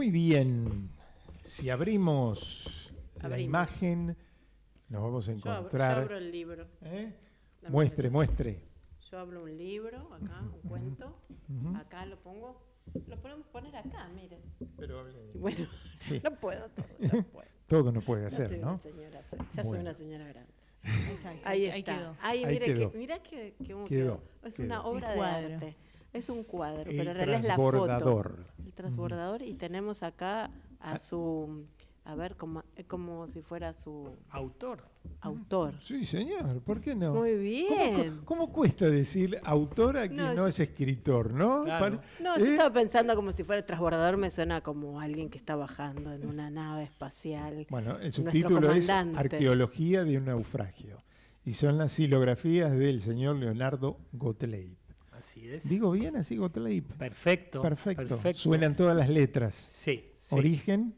Muy bien. Si abrimos, la imagen, nos vamos a encontrar. Yo abro, el libro. ¿eh? Muestre, muestre. Yo abro un libro, acá, un cuento. Acá lo pongo. Lo podemos poner acá, miren. Pero Bueno, no puedo todo. No puedo. todo no puede hacer, ¿no? ya soy una señora grande. Ahí está, ahí, quedó. Ahí, mira, quedó. Que, mirá que, Es una obra de arte. Es un cuadro, pero en realidad es la foto. El transbordador. Y tenemos acá a su, a ver, como, como si fuera su... Autor. Autor. Sí, señor, ¿por qué no? Muy bien. ¿Cómo, cuesta decir autor a quien no, es escritor, no? No, yo ¿eh? estaba pensando como si fuera el transbordador, me suena como alguien que está bajando en una nave espacial. Bueno, el subtítulo es Arqueología de un naufragio. Y son las silografías del señor Leonardo Gotley. Digo bien, así Gottlieb. Perfecto, perfecto. Suenan todas las letras. Sí. Origen.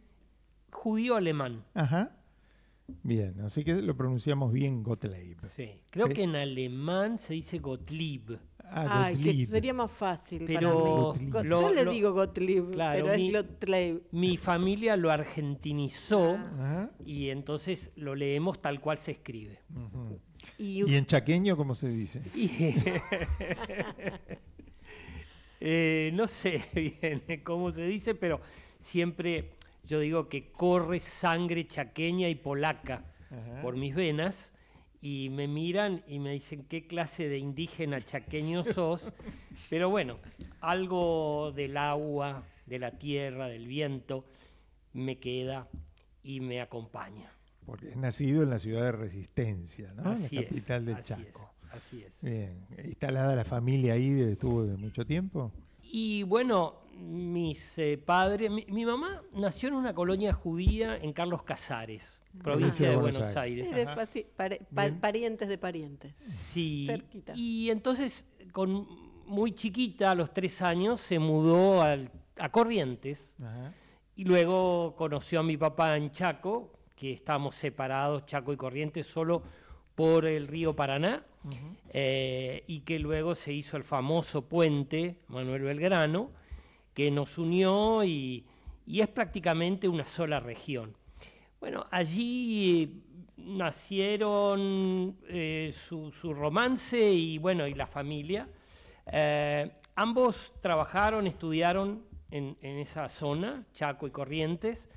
Judío alemán. Ajá. Bien, así que lo pronunciamos bien Gottlieb. Sí, creo eh, que en alemán se dice Gottlieb. Ah, que sería más fácil. Pero yo le digo Gottlieb, pero mi, es Gottlieb. Mi familia lo argentinizó ah. y entonces lo leemos tal cual se escribe. Ajá y, en chaqueño cómo se dice? Eh, no sé bien cómo se dice, pero siempre yo digo que corre sangre chaqueña y polaca por mis venas y me miran y me dicen qué clase de indígena chaqueño sos, pero bueno, algo del agua, de la tierra, del viento me queda y me acompaña porque es nacido en la ciudad de Resistencia, ¿no? la capital del Chaco. Es, así es. Bien, instalada la familia ahí, estuvo de mucho tiempo. Y bueno, mis eh, padres, mi, mamá nació en una colonia judía en Carlos Casares, provincia de Buenos, Aires. parientes de parientes. Sí. Y entonces, con muy chiquita, a los tres años, se mudó a Corrientes. Y luego conoció a mi papá en Chaco, que estamos separados, Chaco y Corrientes, solo por el río Paraná, eh, y que luego se hizo el famoso puente Manuel Belgrano, que nos unió y, es prácticamente una sola región. Bueno, allí eh, nacieron eh, su, romance y bueno, y la familia. ambos trabajaron, estudiaron en, esa zona, Chaco y Corrientes,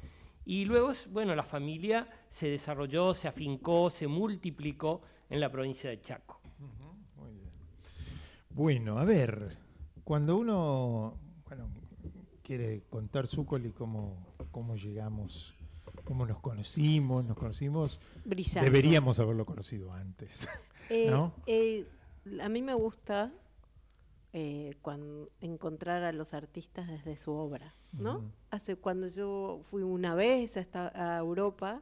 y luego, bueno, la familia se desarrolló, se afincó, se multiplicó en la provincia de Chaco. muy bien. Bueno, a ver, cuando uno quiere contar Zúcoli cómo, cómo llegamos cómo nos conocimos, nos conocimos. Deberíamos haberlo conocido antes. Eh, eh, a mí me gusta eh, cuando, encontrar a los artistas desde su obra, ¿no? Hace cuando yo fui una vez a Europa,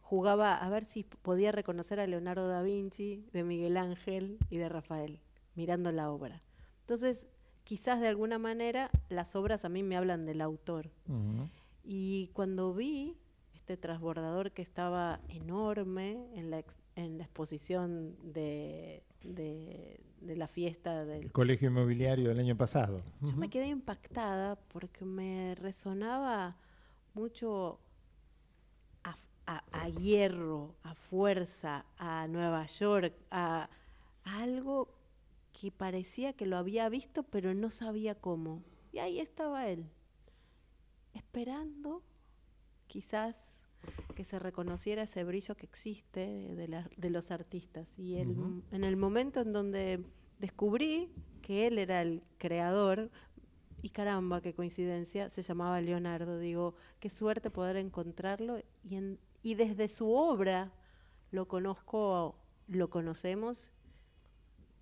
jugaba a ver si podía reconocer a Leonardo da Vinci, de Miguel Ángel y de Rafael, mirando la obra. Entonces, quizás de alguna manera las obras a mí me hablan del autor. Y cuando vi este transbordador que estaba enorme en la, en la exposición de de, la fiesta del colegio inmobiliario del año pasado. Yo me quedé impactada porque me resonaba mucho a, hierro, a fuerza, a Nueva York, a algo que parecía que lo había visto pero no sabía cómo. Y ahí estaba él, esperando quizás que se reconociera ese brillo que existe de, los artistas. Y en el momento en donde descubrí que él era el creador, y caramba, qué coincidencia, se llamaba Leonardo. Digo, qué suerte poder encontrarlo y desde su obra lo conozco, lo conocemos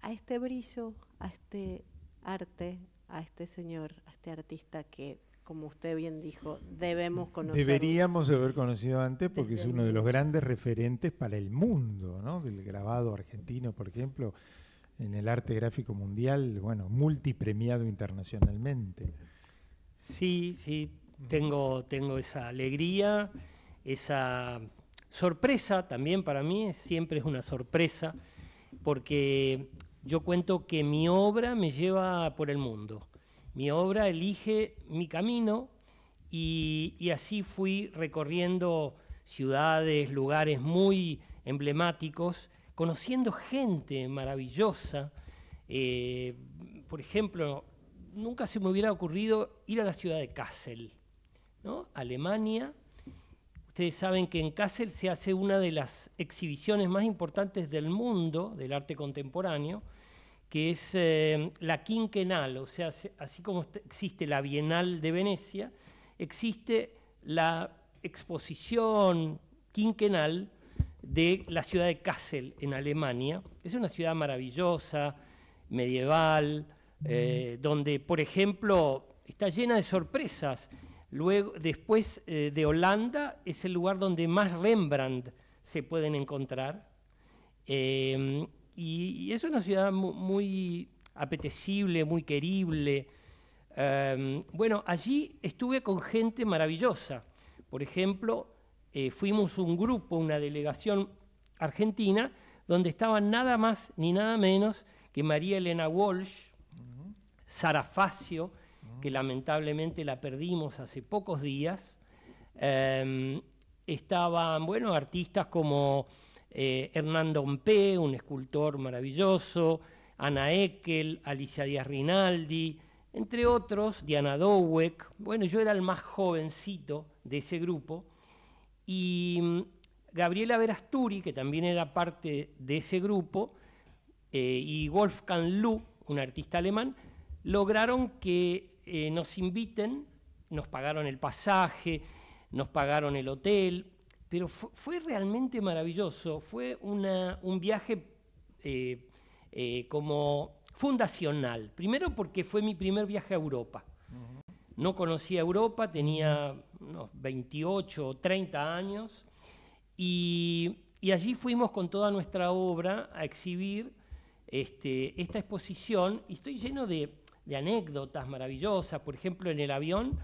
a este brillo, a este arte, a este señor, a este artista que como usted bien dijo, debemos mm, conocer. Deberíamos haber conocido antes porque es uno de los grandes referentes para el mundo, ¿no? Del grabado argentino, por ejemplo, en el arte gráfico mundial, bueno, multipremiado internacionalmente. Sí, sí, tengo, tengo esa alegría, esa sorpresa también para mí, siempre es una sorpresa, porque yo cuento que mi obra me lleva por el mundo mi obra elige mi camino y, así fui recorriendo ciudades, lugares muy emblemáticos, conociendo gente maravillosa. Eh, por ejemplo, nunca se me hubiera ocurrido ir a la ciudad de Kassel, Alemania. Ustedes saben que en Kassel se hace una de las exhibiciones más importantes del mundo del arte contemporáneo, que es eh, la quinquenal, o sea, así como existe la Bienal de Venecia, existe la exposición quinquenal de la ciudad de Kassel, en Alemania. Es una ciudad maravillosa, medieval, eh, donde, por ejemplo, está llena de sorpresas. Luego, después eh, de Holanda es el lugar donde más Rembrandt se pueden encontrar y, es una ciudad muy, apetecible, muy querible. Em, bueno, allí estuve con gente maravillosa. Por ejemplo, eh, fuimos un grupo, una delegación argentina, donde estaban nada más ni nada menos que María Elena Walsh, Sarafacio, Sara Facio, que lamentablemente la perdimos hace pocos días. Em, estaban, bueno, artistas como eh, Hernando un escultor maravilloso, Ana Eckel, Alicia Díaz Rinaldi, entre otros, Diana Dowek. Bueno, yo era el más jovencito de ese grupo. Y mm, Gabriela Verasturi, que también era parte de ese grupo, eh, y Wolfgang Lu, un artista alemán, lograron que eh, nos inviten, nos pagaron el pasaje, nos pagaron el hotel, pero fue, realmente maravilloso, fue un viaje eh, eh, como fundacional. Primero porque fue mi primer viaje a Europa. No conocía Europa, tenía unos 28 o 30 años y, allí fuimos con toda nuestra obra a exhibir este, esta exposición y estoy lleno de, anécdotas maravillosas. Por ejemplo, en el avión,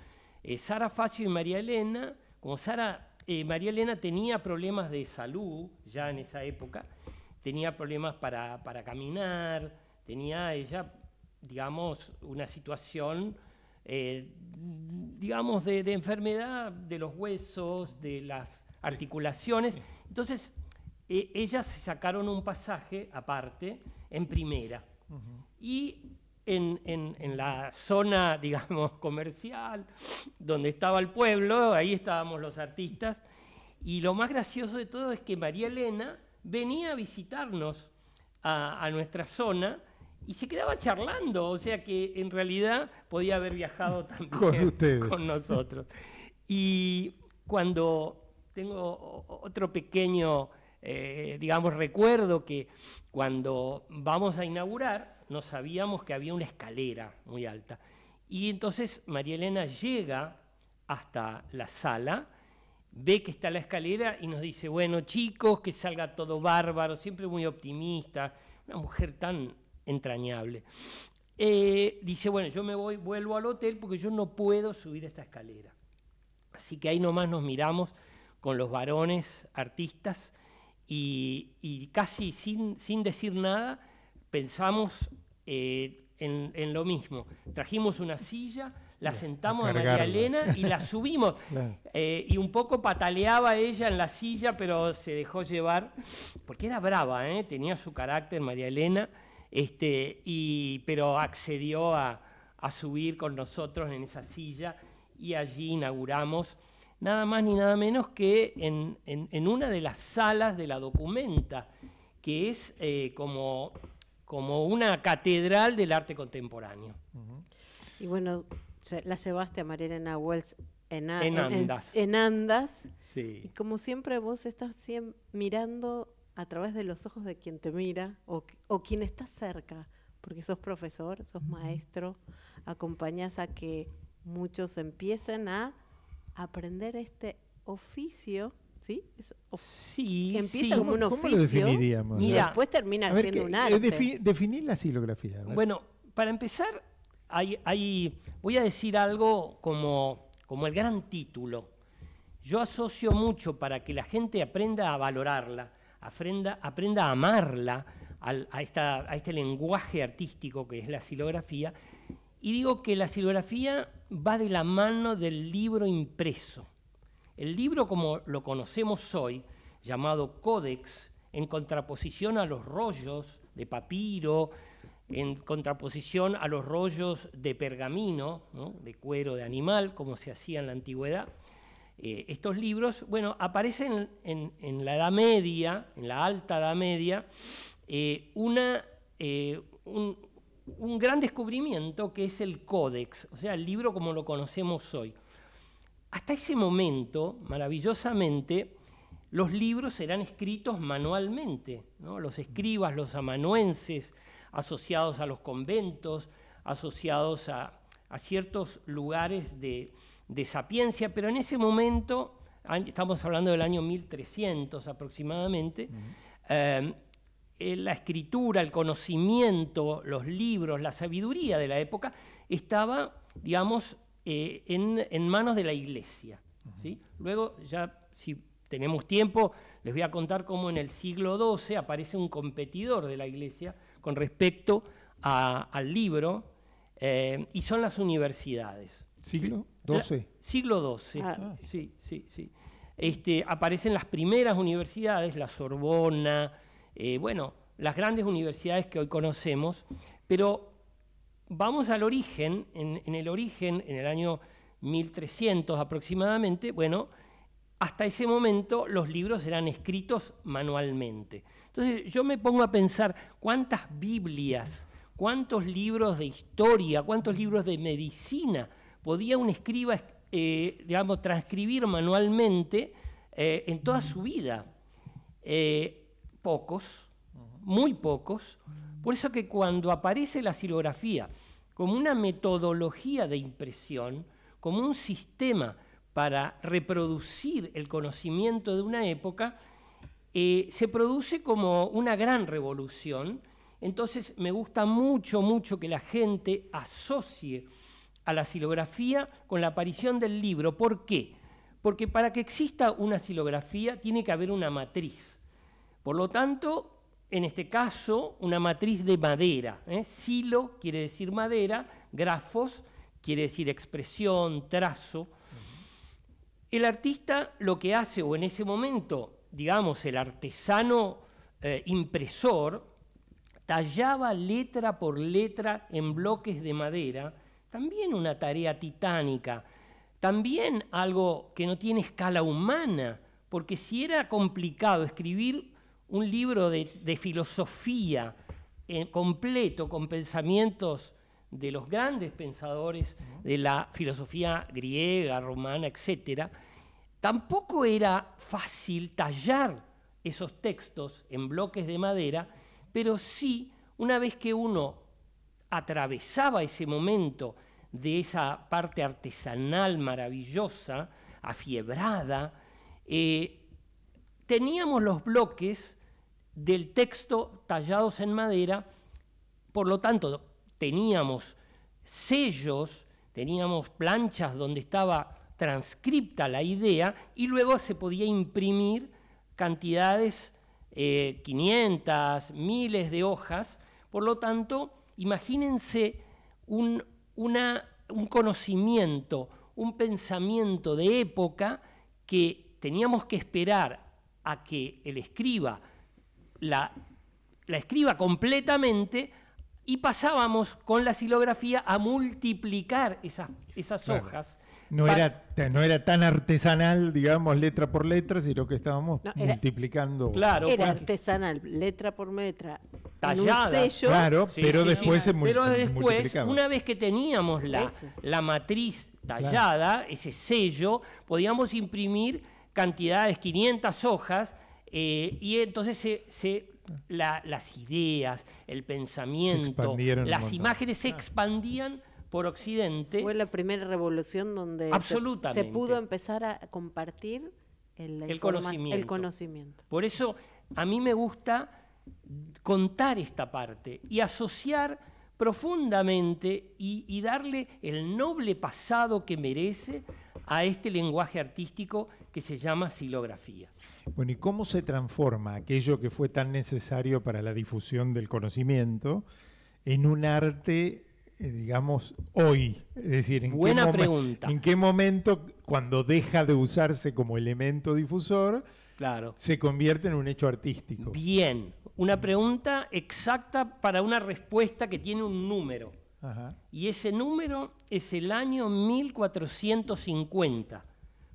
eh, Sara Facio y María Elena, como Sara eh, María Elena tenía problemas de salud ya en esa época, tenía problemas para, caminar, tenía ella, digamos, una situación, eh, digamos, de, enfermedad de los huesos, de las articulaciones. Entonces, eh, ellas sacaron un pasaje aparte en primera. Y en, la zona, digamos, comercial, donde estaba el pueblo, ahí estábamos los artistas, y lo más gracioso de todo es que María Elena venía a visitarnos a, nuestra zona y se quedaba charlando, o sea que en realidad podía haber viajado también con, con nosotros. Y cuando tengo otro pequeño, eh, digamos, recuerdo que cuando vamos a inaugurar, no sabíamos que había una escalera muy alta. Y entonces María Elena llega hasta la sala, ve que está la escalera y nos dice, bueno chicos, que salga todo bárbaro, siempre muy optimista, una mujer tan entrañable. Eh, dice, bueno, yo me voy, vuelvo al hotel porque yo no puedo subir esta escalera. Así que ahí nomás nos miramos con los varones artistas y, casi sin, sin decir nada pensamos eh, en, lo mismo. Trajimos una silla, la sentamos a, María Elena y la subimos. Eh, y un poco pataleaba ella en la silla, pero se dejó llevar, porque era brava, ¿eh? tenía su carácter María Elena, este, y, pero accedió a, subir con nosotros en esa silla y allí inauguramos nada más ni nada menos que en, una de las salas de la documenta, que es como como una catedral del arte contemporáneo. Y bueno, la llevaste a Marilena Wells en, Andas. En, Andas. Sí. como siempre vos estás mirando a través de los ojos de quien te mira o, o quien está cerca, porque sos profesor, sos maestro, Acompañas a que muchos empiecen a aprender este oficio ¿Sí? un oficio. después termina siendo un eh, arte. definir la silografía. Bueno, para empezar, voy a decir algo como, el gran título. Yo asocio mucho para que la gente aprenda a valorarla, aprenda, a amarla, a, a este lenguaje artístico que es la silografía. Y digo que la silografía va de la mano del libro impreso. El libro como lo conocemos hoy, llamado Códex, en contraposición a los rollos de papiro, en contraposición a los rollos de pergamino, de cuero de animal, como se hacía en la antigüedad. Eh, estos libros, bueno, aparecen en, la Edad Media, en la Alta Edad Media, eh, eh, un, un gran descubrimiento que es el códex, o sea, el libro como lo conocemos hoy. Hasta ese momento, maravillosamente, los libros eran escritos manualmente. Los escribas, los amanuenses, asociados a los conventos, asociados a, ciertos lugares de, sapiencia, pero en ese momento, estamos hablando del año 1300 aproximadamente, em, eh, la escritura, el conocimiento, los libros, la sabiduría de la época estaba, digamos, eh, en, manos de la iglesia. Luego, ya si tenemos tiempo, les voy a contar cómo en el siglo XII aparece un competidor de la iglesia con respecto al libro, eh, y son las universidades. ¿Siglo XII? siglo XII, ah. sí, sí, sí. Este, aparecen las primeras universidades, la Sorbona, eh, bueno, las grandes universidades que hoy conocemos, pero vamos al origen, en, el origen, en el año 1300 aproximadamente, bueno, hasta ese momento los libros eran escritos manualmente. Entonces yo me pongo a pensar cuántas Biblias, cuántos libros de historia, cuántos libros de medicina podía un escriba, eh, digamos, transcribir manualmente eh, en toda su vida. Eh, pocos, muy pocos. Por eso que cuando aparece la silografía, como una metodología de impresión, como un sistema para reproducir el conocimiento de una época, eh, se produce como una gran revolución. Entonces me gusta mucho, mucho que la gente asocie a la silografía con la aparición del libro. ¿Por qué? Porque para que exista una silografía tiene que haber una matriz. Por lo tanto, en este caso, una matriz de madera. ¿eh? Silo quiere decir madera, grafos quiere decir expresión, trazo. El artista lo que hace, o en ese momento, digamos, el artesano eh, impresor, tallaba letra por letra en bloques de madera, también una tarea titánica, también algo que no tiene escala humana, porque si era complicado escribir un libro de, filosofía eh, completo con pensamientos de los grandes pensadores de la filosofía griega, romana, etc., tampoco era fácil tallar esos textos en bloques de madera, pero sí, una vez que uno atravesaba ese momento de esa parte artesanal maravillosa, afiebrada, eh, teníamos los bloques del texto tallados en madera, por lo tanto teníamos sellos, teníamos planchas donde estaba transcripta la idea y luego se podía imprimir cantidades, 500, eh, miles de hojas, por lo tanto, imagínense un, un conocimiento, un pensamiento de época que teníamos que esperar a que el escriba la, la escriba completamente y pasábamos con la silografía a multiplicar esas, hojas. No era, no era tan artesanal, digamos, letra por letra, sino que estábamos multiplicando. Claro, era artesanal, letra por letra. Tallada. claro, pero después se Pero después, una vez que teníamos la, matriz tallada, ese sello, podíamos imprimir cantidades, 500 hojas, eh, y entonces las ideas, el pensamiento, las imágenes se ah. expandían por Occidente. Fue la primera revolución donde Se, pudo empezar a compartir el, conocimiento. el conocimiento. Por eso a mí me gusta contar esta parte y asociar profundamente y, darle el noble pasado que merece a este lenguaje artístico que se llama silografía. Bueno, ¿y cómo se transforma aquello que fue tan necesario para la difusión del conocimiento en un arte, eh, digamos, hoy? Es decir, ¿en, qué qué momento, cuando deja de usarse como elemento difusor, se convierte en un hecho artístico? Bien, una pregunta exacta para una respuesta que tiene un número. Y ese número es el año 1450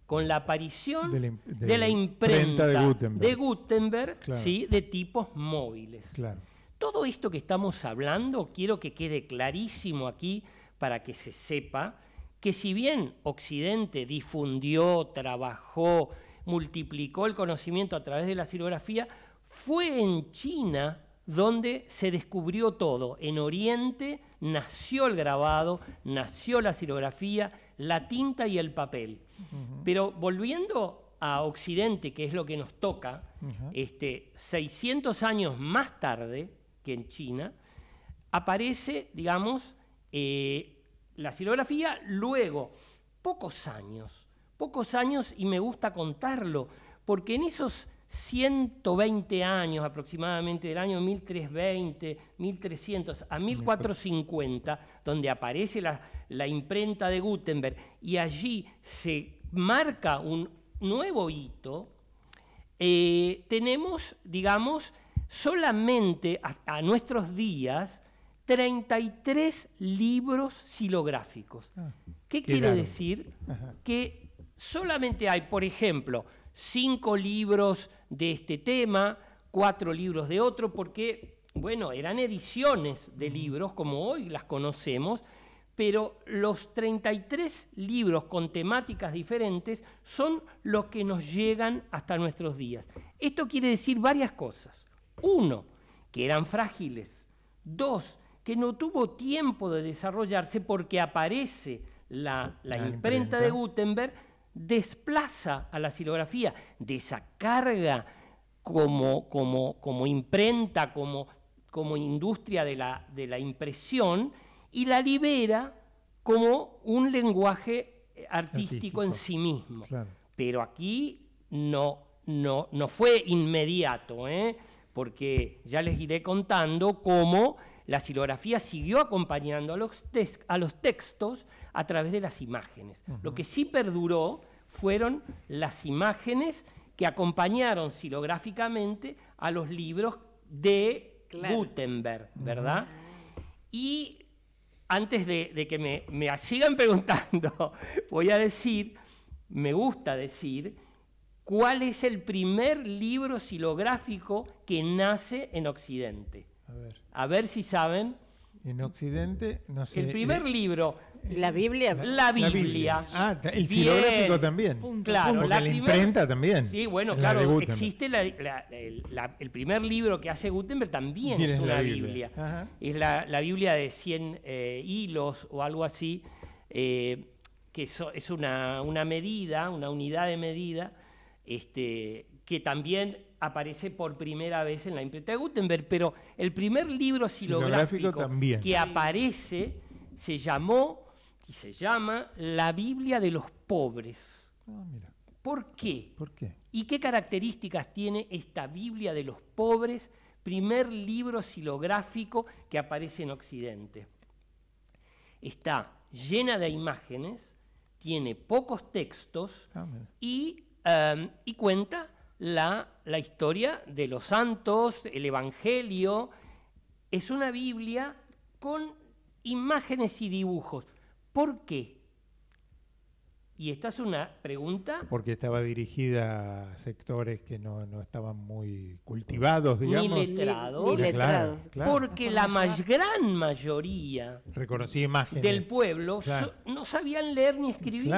con la aparición de la, imprenta, de Gutenberg, de, ¿sí? de tipos móviles. Todo esto que estamos hablando quiero que quede clarísimo aquí para que se sepa que si bien Occidente difundió, trabajó, multiplicó el conocimiento a través de la cirografía, fue en China donde se descubrió todo. En Oriente nació el grabado, nació la cirografía, la tinta y el papel. Pero volviendo a Occidente, que es lo que nos toca, este, 600 años más tarde que en China, aparece, digamos, eh, la silografía, luego, pocos años, pocos años, y me gusta contarlo, porque en esos 120 años aproximadamente, del año 1320, 1300 a 1450, donde aparece la, imprenta de Gutenberg y allí se marca un nuevo hito, eh, tenemos, digamos, solamente a, nuestros días 33 libros silográficos. Ah, ¿Qué quiere decir? Que solamente hay, por ejemplo, cinco libros de este tema, cuatro libros de otro, porque, bueno, eran ediciones de libros, como hoy las conocemos, pero los 33 libros con temáticas diferentes son los que nos llegan hasta nuestros días. Esto quiere decir varias cosas. Uno, que eran frágiles. Dos, que no tuvo tiempo de desarrollarse porque aparece la, imprenta de Gutenberg desplaza a la silografía de esa carga como, como, como imprenta, como, como industria de la, impresión, y la libera como un lenguaje eh, artístico, en sí mismo. Pero aquí no, no, fue inmediato, ¿eh? porque ya les iré contando cómo la silografía siguió acompañando a los, a los textos a través de las imágenes. Lo que sí perduró fueron las imágenes que acompañaron silográficamente a los libros de Gutenberg, ¿verdad? Y antes de, que me, sigan preguntando, voy a decir, me gusta decir, cuál es el primer libro silográfico que nace en Occidente. A ver, si saben. En Occidente, no El primer libro eh, la Biblia. Ah, la Biblia. Ah, el silográfico también. Claro, la, imprenta también. Sí, bueno, claro, existe el primer libro que hace Gutenberg también es una Biblia. Es la, Biblia de 100 eh, hilos o algo así, eh, que es una, medida, una unidad de medida, este, que también aparece por primera vez en la imprenta de Gutenberg, pero el primer libro silográfico que aparece se llamó y se llama La Biblia de los Pobres. Ah, ¿Por qué? ¿Y qué características tiene esta Biblia de los Pobres, primer libro silográfico que aparece en Occidente? Está llena de imágenes, tiene pocos textos ah, em, y, cuenta la historia de los santos, el Evangelio. Es una Biblia con imágenes y dibujos. ¿Por qué? Y esta es una pregunta. Porque estaba dirigida a sectores que no, estaban muy cultivados, digamos. Ni letrados. Porque la más gran mayoría del pueblo no sabían leer ni escribir.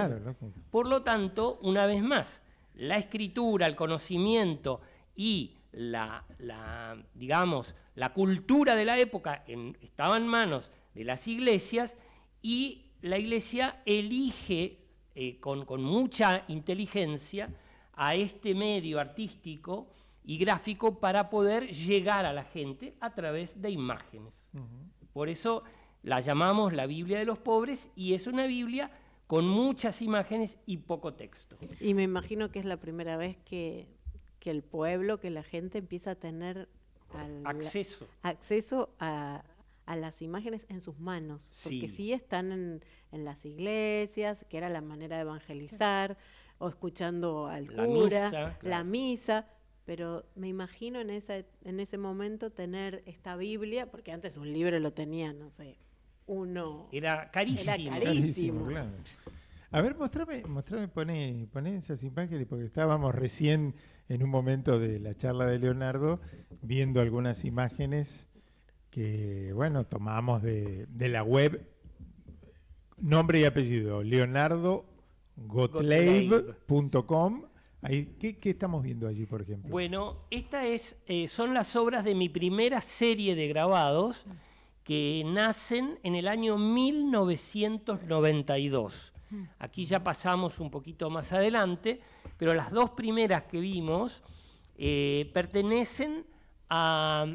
Por lo tanto, una vez más, la escritura, el conocimiento y la, digamos, la cultura de la época estaban en manos de las iglesias y la Iglesia elige eh, con, mucha inteligencia a este medio artístico y gráfico para poder llegar a la gente a través de imágenes. Por eso la llamamos la Biblia de los pobres y es una Biblia con muchas imágenes y poco texto. Y me imagino que es la primera vez que, el pueblo, que la gente empieza a tener acceso a, a las imágenes en sus manos, porque sí, están en, las iglesias, que era la manera de evangelizar, o escuchando al la cura, misa, la misa, pero me imagino en, esa, en ese momento tener esta Biblia, porque antes un libro lo tenía, no sé, uno... Era carísimo. Era carísimo. claro. A ver, mostrame, mostrame esas imágenes, porque estábamos recién en un momento de la charla de Leonardo viendo algunas imágenes que bueno, tomamos de, la web nombre y apellido, Leonardo ¿qué, estamos viendo allí, por ejemplo? Bueno, estas es, eh, son las obras de mi primera serie de grabados que nacen en el año 1992. Aquí ya pasamos un poquito más adelante, pero las dos primeras que vimos eh, pertenecen a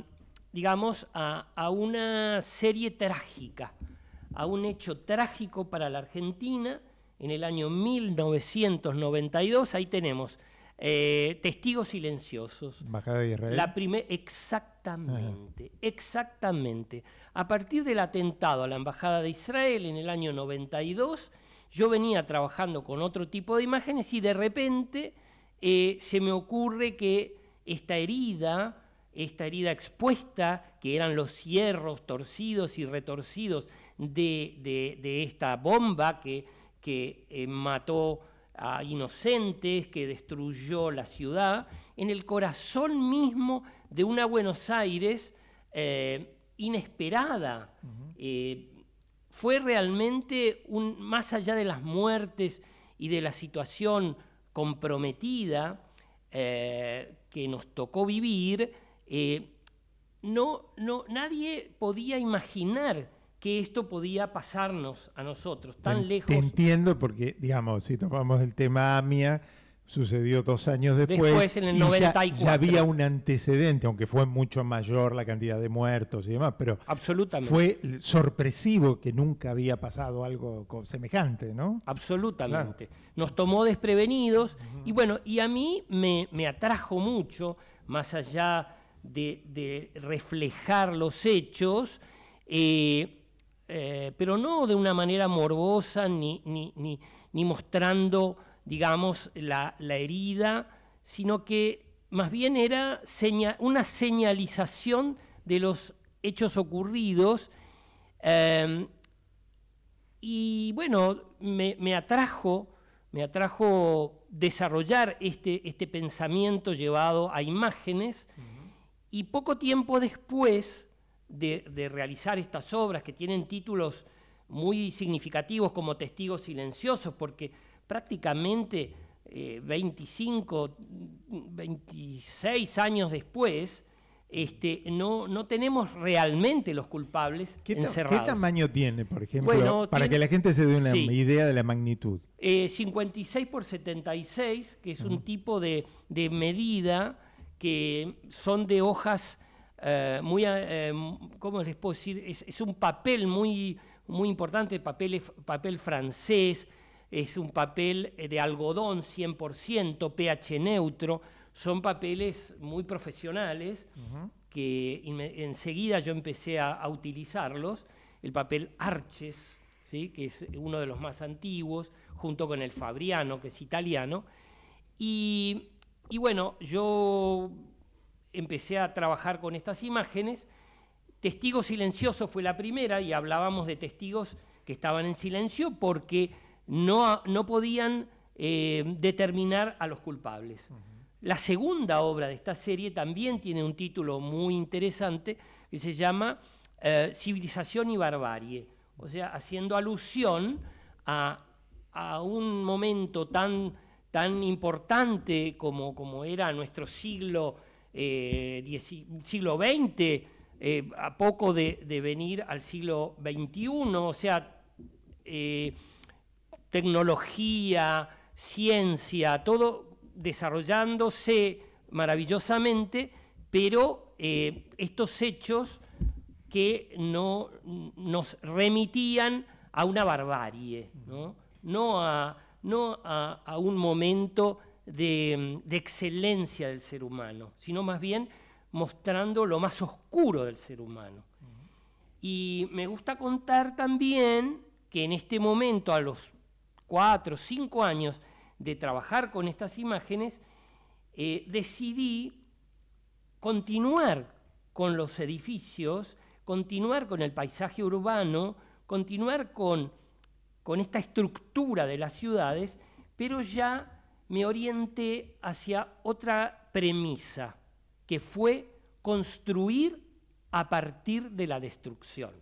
digamos, a, una serie trágica, a un hecho trágico para la Argentina en el año 1992. Ahí tenemos eh, testigos silenciosos. Embajada de Israel. La exactamente, exactamente. A partir del atentado a la Embajada de Israel en el año 92, yo venía trabajando con otro tipo de imágenes y de repente eh, se me ocurre que esta herida esta herida expuesta, que eran los hierros torcidos y retorcidos de, esta bomba que, eh, mató a inocentes, que destruyó la ciudad, en el corazón mismo de una Buenos Aires eh, inesperada. Eh, fue realmente, un, más allá de las muertes y de la situación comprometida que nos tocó vivir, eh, no, no, nadie podía imaginar que esto podía pasarnos a nosotros, tan lejos. Te entiendo porque, digamos, si tomamos el tema AMIA, sucedió dos años después. Después, en el 94. Ya, había un antecedente, aunque fue mucho mayor la cantidad de muertos y demás, pero fue sorpresivo que nunca había pasado algo semejante, ¿no? Absolutamente. Nos tomó desprevenidos y bueno, y a mí me, me atrajo mucho, más allá de, reflejar los hechos, eh, eh, pero no de una manera morbosa ni, mostrando, digamos, la, herida, sino que más bien era una señalización de los hechos ocurridos. Em, y bueno, me, atrajo, me atrajo desarrollar este, este pensamiento llevado a imágenes. Y poco tiempo después de, realizar estas obras, que tienen títulos muy significativos como Testigos Silenciosos, porque prácticamente 25, eh, 26 años después, este, no, no tenemos realmente los culpables encerrados. ¿Qué tamaño tiene, por ejemplo, para que la gente se dé una idea de la magnitud? 56 eh, por 76, que es un tipo de, de medida que son de hojas eh, muy, eh, ¿cómo les puedo decir? Es, un papel muy, muy importante, papel, papel francés, es un papel eh, de algodón 100%, pH neutro, son papeles muy profesionales que enseguida yo empecé a, a, utilizarlos, el papel Arches, ¿sí? que es uno de los más antiguos, junto con el Fabriano, que es italiano, y y bueno, yo empecé a trabajar con estas imágenes. Testigo silencioso fue la primera y hablábamos de testigos que estaban en silencio porque no, no podían eh, determinar a los culpables. La segunda obra de esta serie también tiene un título muy interesante que se llama eh, Civilización y Barbarie, o sea, haciendo alusión a, a un momento tan tan importante como, como era nuestro siglo, eh, siglo XX, eh, a poco de, venir al siglo XXI, o sea, eh, tecnología, ciencia, todo desarrollándose maravillosamente, pero estos hechos que no, nos remitían a una barbarie, no, no a no a, un momento mm, de, excelencia del ser humano, sino más bien mostrando lo más oscuro del ser humano. Y me gusta contar también que en este momento, a los cuatro o cinco años de trabajar con estas imágenes, eh, decidí continuar con los edificios, continuar con el paisaje urbano, continuar con con esta estructura de las ciudades, pero ya me orienté hacia otra premisa, que fue construir a partir de la destrucción.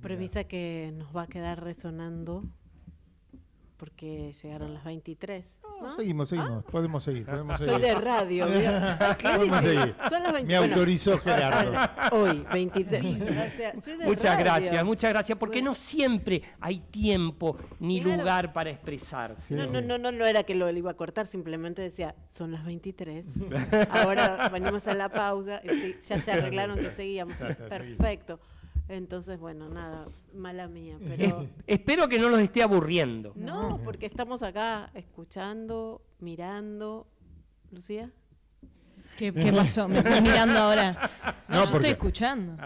Premisa que nos va a quedar resonando porque llegaron las 23. No, Seguimos, seguimos, ah. podemos seguir. Podemos Soy de radio. Me autorizó Gerardo. Hoy, 23. muchas gracias, muchas gracias, porque no siempre hay tiempo ni lugar para expresarse. No, no, no, no, no era que lo iba a cortar, simplemente decía, son las 23. Ahora venimos a la pausa, este, ya se arreglaron que seguíamos. Perfecto. Entonces, bueno, nada, mala mía. Pero... espero que no los esté aburriendo. No, porque estamos acá escuchando, mirando. Lucía. ¿Qué, pasó? Me estás mirando ahora. No, yo estoy escuchando.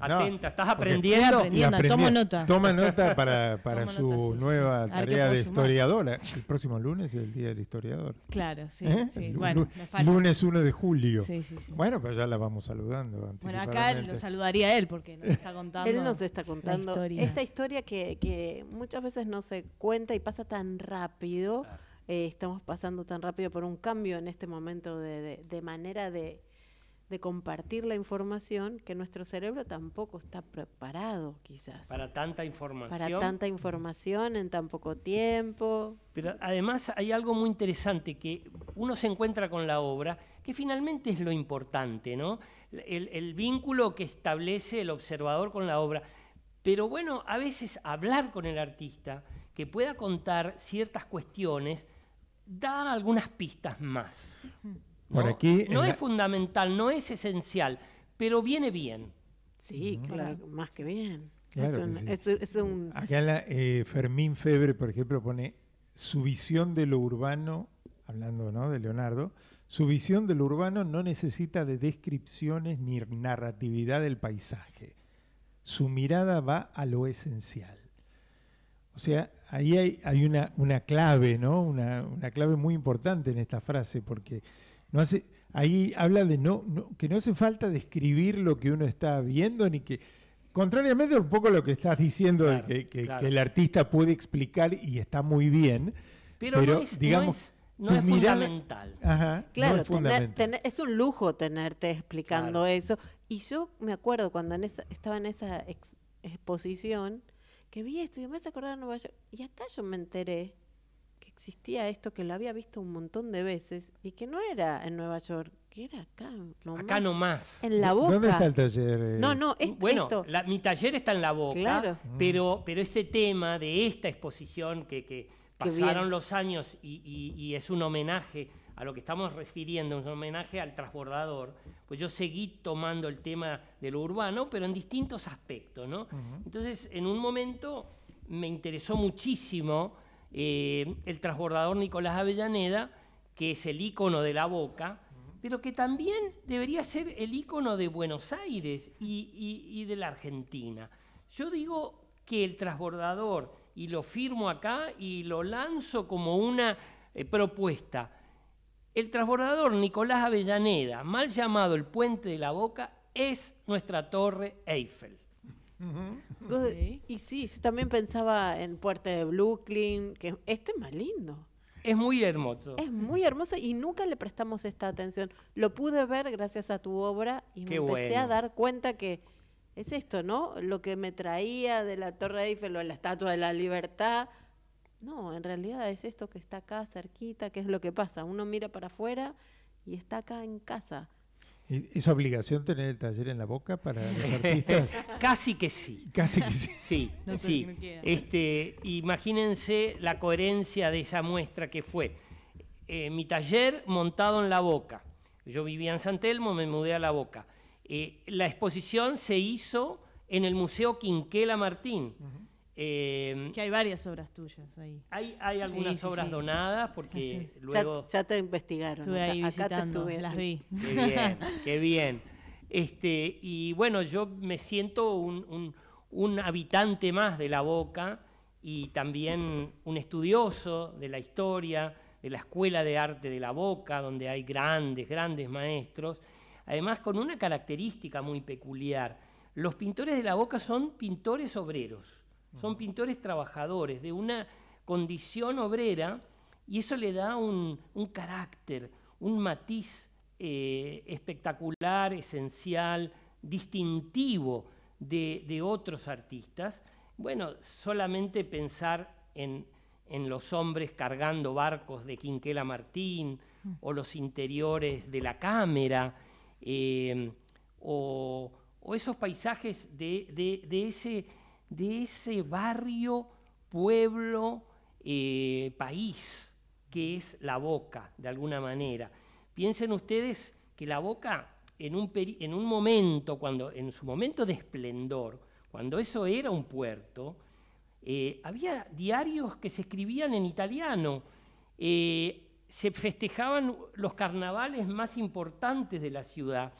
Atenta, estás aprendiendo. Toma nota. Toma nota para, para su nueva tarea de historiadora. El próximo lunes es el día del historiador. Claro, sí. ¿Eh? sí. Bueno, lunes 1 de julio. Bueno, pero ya la vamos saludando. Bueno, acá lo saludaría él porque nos está contando. él nos está contando esta historia que, que, muchas veces no se cuenta y pasa tan rápido. Eh, estamos pasando tan rápido por un cambio en este momento de, manera de, compartir la información que nuestro cerebro tampoco está preparado quizás. Para tanta información. Para tanta información en tan poco tiempo. Pero además hay algo muy interesante que uno se encuentra con la obra, que finalmente es lo importante, ¿no? el vínculo que establece el observador con la obra. Pero bueno, a veces hablar con el artista, que pueda contar ciertas cuestiones, da algunas pistas más. Por ¿no? aquí. No es fundamental, no es esencial, pero viene bien. Sí, claro, más que bien. Claro Fermín Febre, por ejemplo, pone su visión de lo urbano, hablando ¿no? de Leonardo, su visión de lo urbano no necesita de descripciones ni narratividad del paisaje. Su mirada va a lo esencial. O sea, ahí hay, una, clave, ¿no? Una, clave muy importante en esta frase, porque no hace, ahí habla de no, que no hace falta describir lo que uno está viendo, ni que. Contrariamente a un poco lo que estás diciendo, que, el artista puede explicar y está muy bien, pero, es, digamos. No es fundamental. es un lujo tenerte explicando eso. Y yo me acuerdo cuando estaba en esa exposición, que vi esto y me hace acordar de Nueva York. Y acá yo me enteré que existía esto, que lo había visto un montón de veces y que no era en Nueva York, que era acá. acá nomás. En la boca. ¿Dónde está el taller? Eh? No, no, es, bueno, mi taller está en la boca, pero, pero ese tema de esta exposición que, que pasaron los años y es un homenaje a lo que estamos refiriendo, un homenaje al transbordador, pues yo seguí tomando el tema de lo urbano, pero en distintos aspectos. Entonces, en un momento me interesó muchísimo eh, el transbordador Nicolás Avellaneda, que es el ícono de la boca, pero que también debería ser el ícono de Buenos Aires y, de la Argentina. Yo digo que el transbordador, y lo firmo acá y lo lanzo como una eh, propuesta, el transbordador Nicolás Avellaneda, mal llamado el Puente de la Boca, es nuestra torre Eiffel. Y sí, yo también pensaba en Puerta de Brooklyn, que este es más lindo. Es muy hermoso. Es muy hermoso y nunca le prestamos esta atención. Lo pude ver gracias a tu obra y me empecé a dar cuenta que es esto, ¿no? Lo que me traía de la Torre Eiffel o la Estatua de la Libertad no, en realidad es esto que está acá cerquita, que es lo que pasa. Uno mira para afuera y está acá en casa. ¿Es obligación tener el taller en la boca para los artistas? Casi que sí. Casi que sí. Sí, sí. Este, imagínense la coherencia de esa muestra que fue. Eh, mi taller montado en la boca. Yo vivía en San Telmo, me mudé a la boca. Eh, la exposición se hizo en el Museo Quinquela Martín. Eh, que hay varias obras tuyas ahí. Hay, algunas obras donadas porque ah, luego... Ya, te investigaron. Estuve las vi. Qué bien, qué bien. Este, y bueno, yo me siento un, habitante más de la boca y también un estudioso de la historia, de la Escuela de Arte de la Boca, donde hay grandes, grandes maestros, además con una característica muy peculiar. Los pintores de la boca son pintores obreros son pintores trabajadores, de una condición obrera, y eso le da un, carácter, un matiz eh, espectacular, esencial, distintivo de, otros artistas. Bueno, solamente pensar en, los hombres cargando barcos de Quinquela Martín, mm. o los interiores de la cámara, eh, o, esos paisajes de, de ese de ese barrio, pueblo, eh, país, que es la boca, de alguna manera. Piensen ustedes que la boca, en un, en un momento, cuando, en su momento de esplendor, cuando eso era un puerto, eh, había diarios que se escribían en italiano, eh, se festejaban los carnavales más importantes de la ciudad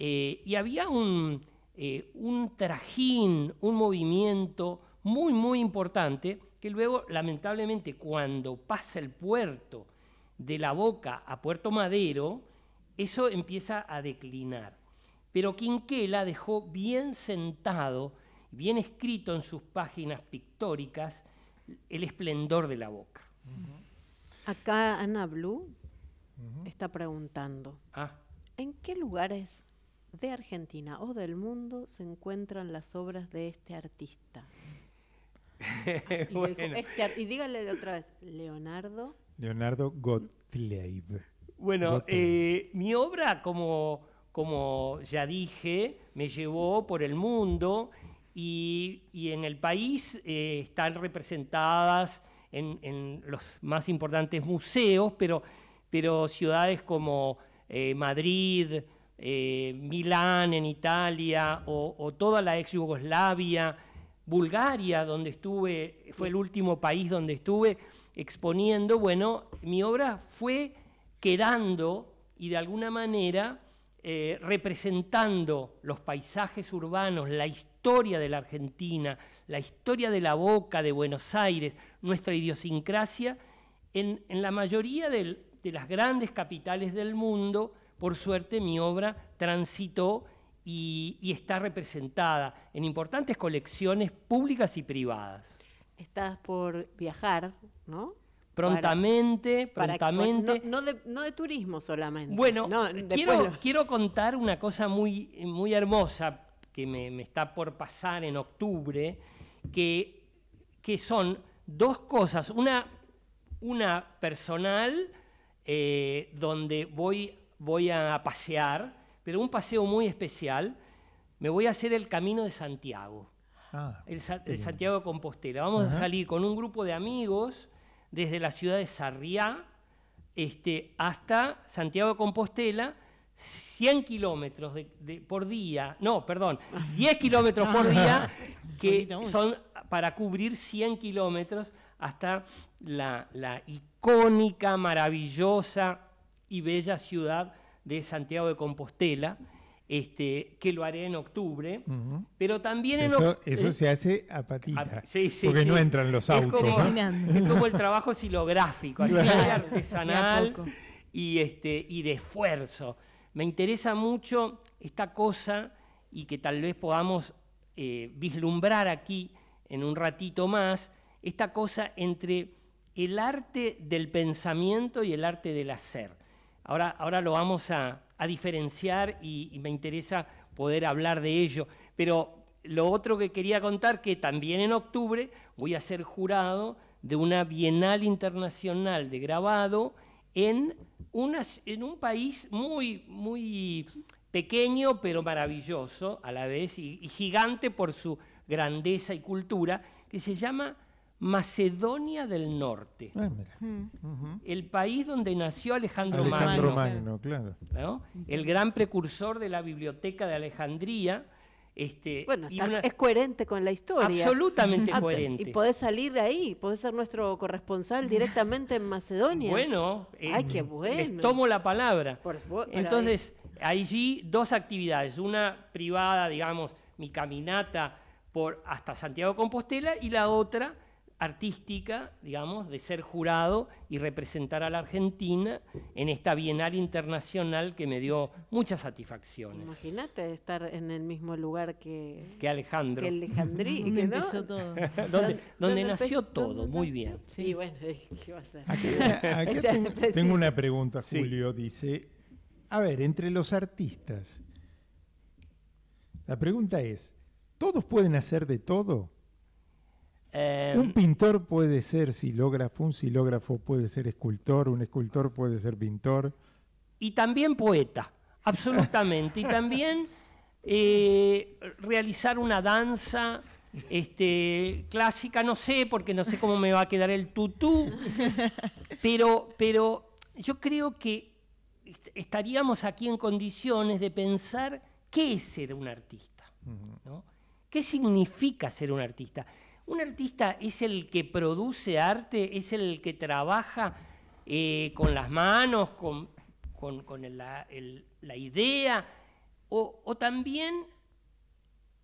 y había un, eh, un trajín, un movimiento muy, muy importante, que luego, lamentablemente, cuando pasa el puerto de la boca a Puerto Madero, eso empieza a declinar. Pero Quinquela dejó bien sentado, bien escrito en sus páginas pictóricas, el esplendor de la boca. Acá Ana Blue está preguntando, ah. ¿en qué lugares de Argentina o del mundo se encuentran las obras de este artista? Este y, dígale otra vez, Leonardo. Leonardo Gottlieb. Bueno, eh, mi obra, como, como ya dije, me llevó por el mundo y, en el país eh, están representadas en, los más importantes museos, pero, pero ciudades como eh, Madrid, eh, Milán en Italia o, toda la ex Yugoslavia, Bulgaria, donde estuve, fue el último país donde estuve exponiendo, bueno, mi obra fue quedando y de alguna manera eh, representando los paisajes urbanos, la historia de la Argentina, la historia de la boca de Buenos Aires, nuestra idiosincrasia, en, la mayoría de las grandes capitales del mundo, por suerte mi obra transitó y, está representada en importantes colecciones públicas y privadas. Estás por viajar, ¿no? Prontamente, prontamente. no, de, turismo solamente. Bueno, quiero, contar una cosa muy, muy hermosa que me, está por pasar en octubre, que, que son dos cosas. Una, una personal, eh, donde voy voy a pasear, pero un paseo muy especial. Me voy a hacer el Camino de Santiago, ah, el, Santiago de Compostela. Vamos a salir con un grupo de amigos desde la ciudad de Sarriá este, hasta Santiago de Compostela, 100 kilómetros por día, no, perdón, 10 kilómetros por día, que son para cubrir 100 kilómetros hasta la, la icónica, maravillosa y bella ciudad de Santiago de Compostela, este, que lo haré en octubre, pero también eso, Eso eh, se hace a patita, porque no entran los autos. Es como el trabajo silográfico, artesanal y, este, y de esfuerzo. Me interesa mucho esta cosa y que tal vez podamos eh, vislumbrar aquí en un ratito más, esta cosa entre el arte del pensamiento y el arte del hacer. Ahora, lo vamos a, diferenciar y, me interesa poder hablar de ello. Pero lo otro que quería contar, que también en octubre voy a ser jurado de una Bienal Internacional de Grabado en, un país muy, muy pequeño pero maravilloso a la vez y gigante por su grandeza y cultura, que se llama Macedonia del Norte. Ah, El país donde nació Alejandro, Alejandro Magno. claro. El gran precursor de la biblioteca de Alejandría. Este, bueno, es coherente con la historia. Absolutamente ah, coherente. Y podés salir de ahí, podés ser nuestro corresponsal directamente en Macedonia. Bueno, eh, tomo la palabra. Entonces, allí dos actividades, una privada, digamos, mi caminata por hasta Santiago Compostela y la otra artística, digamos, de ser jurado y representar a la Argentina en esta Bienal Internacional que me dio muchas satisfacciones. Imagínate estar en el mismo lugar que, que Alejandro. Que Alejandrí, que empezó todo. donde, nació todo, muy bien. Sí, bueno, ¿qué va a tengo, una pregunta, Julio. Dice, a ver, entre los artistas, la pregunta es, ¿todos pueden hacer de todo? Eh, un pintor puede ser silógrafo, un silógrafo puede ser escultor, un escultor puede ser pintor. Y también poeta, absolutamente. y también eh, realizar una danza este, clásica, no sé, porque no sé cómo me va a quedar el tutú. Pero, pero yo creo que estaríamos aquí en condiciones de pensar qué es ser un artista. ¿Qué significa ser un artista? Un artista es el que produce arte, es el que trabaja eh, con las manos, con, la idea, o también